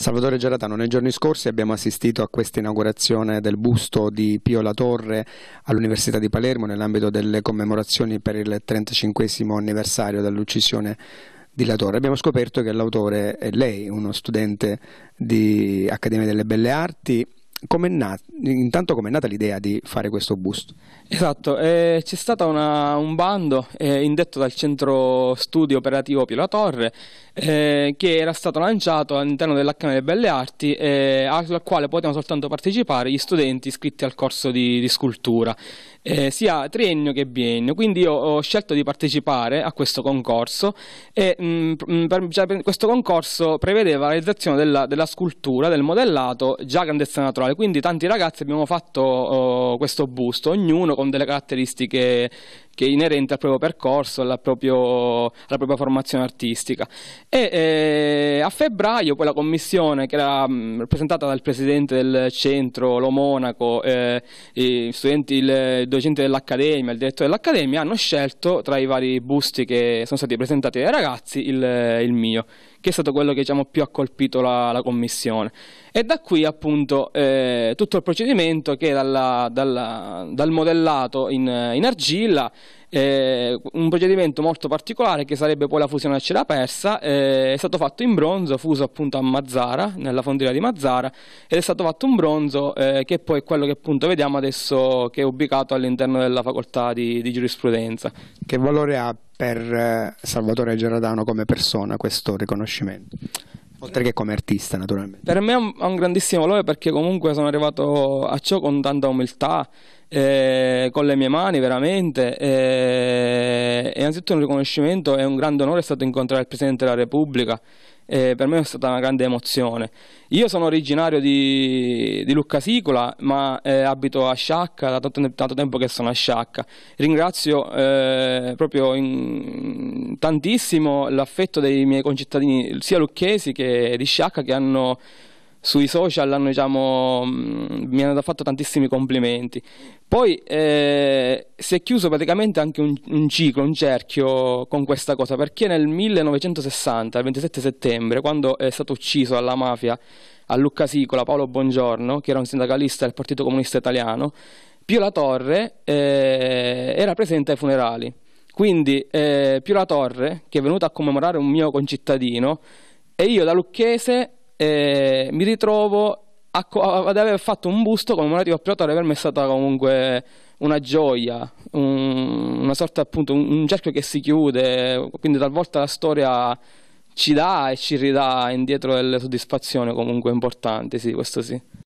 Salvatore Geratano, nei giorni scorsi abbiamo assistito a questa inaugurazione del busto di Pio La Torre all'Università di Palermo nell'ambito delle commemorazioni per il 35 anniversario dell'uccisione di La Torre. Abbiamo scoperto che l'autore è lei, uno studente di Accademia delle Belle Arti. Come è nata intanto com'è nata l'idea di fare questo boost? Esatto, eh, c'è stato una, un bando eh, indetto dal centro studio operativo Pio La Torre eh, che era stato lanciato all'interno dell'Accademia delle Belle Arti eh, al quale potevano soltanto partecipare gli studenti iscritti al corso di, di scultura eh, sia triennio che biennio quindi io ho scelto di partecipare a questo concorso e mh, mm, mm, per, cioè, per questo concorso prevedeva la realizzazione della, della scultura, del modellato già grandezza naturale quindi tanti ragazzi ragazzi abbiamo fatto uh, questo busto, ognuno con delle caratteristiche che è inerente al proprio percorso, alla, proprio, alla propria formazione artistica. E, eh, a febbraio poi la commissione che era mh, mm, rappresentata dal presidente del centro, lo Monaco, eh, i studenti, il, il docente dell'accademia, il direttore dell'accademia, hanno scelto tra i vari busti che sono stati presentati ai ragazzi il, il mio, che è stato quello che diciamo, più ha colpito la, la commissione. E da qui appunto eh, tutto il processo procedimento che dalla, dalla, dal modellato in, in argilla eh, un procedimento molto particolare che sarebbe poi la fusione a cera persa, eh, è stato fatto in bronzo, fuso appunto a Mazzara, nella fonderia di Mazzara, ed è stato fatto un bronzo eh, che poi è quello che appunto vediamo adesso che è ubicato all'interno della facoltà di, di giurisprudenza. Che valore ha per eh, Salvatore Gerardano come persona questo riconoscimento? Oltre che come artista, naturalmente. Per me è un, un, grandissimo valore perché comunque sono arrivato a ciò con tanta umiltà, eh, con le mie mani veramente. Eh, e innanzitutto un riconoscimento e un grande onore è stato incontrare il Presidente della Repubblica eh, per me è stata una grande emozione. Io sono originario di, di Lucca Sicola, ma eh, abito a Sciacca, da tanto, tanto, tempo che sono a Sciacca. Ringrazio eh, proprio in, tantissimo l'affetto dei miei concittadini, sia lucchesi che di Sciacca, che hanno sui social hanno, diciamo, mm, mi hanno fatto tantissimi complimenti. Poi eh, si è chiuso praticamente anche un, un, ciclo, un cerchio con questa cosa, perché nel 1960, il 27 settembre, quando è stato ucciso dalla mafia a Lucca Sicola Paolo Bongiorno, che era un sindacalista del Partito Comunista Italiano, Pio La Torre eh, era presente ai funerali. Quindi eh, Pio La Torre, che è venuto a commemorare un mio concittadino, e io da lucchese eh, mi ritrovo a, ad aver fatto un busto commemorativo a Piotr per me è stata comunque una gioia, un, una sorta appunto, un, un cerchio che si chiude, quindi talvolta la storia ci dà e ci ridà indietro delle soddisfazioni comunque importanti, sì, questo sì.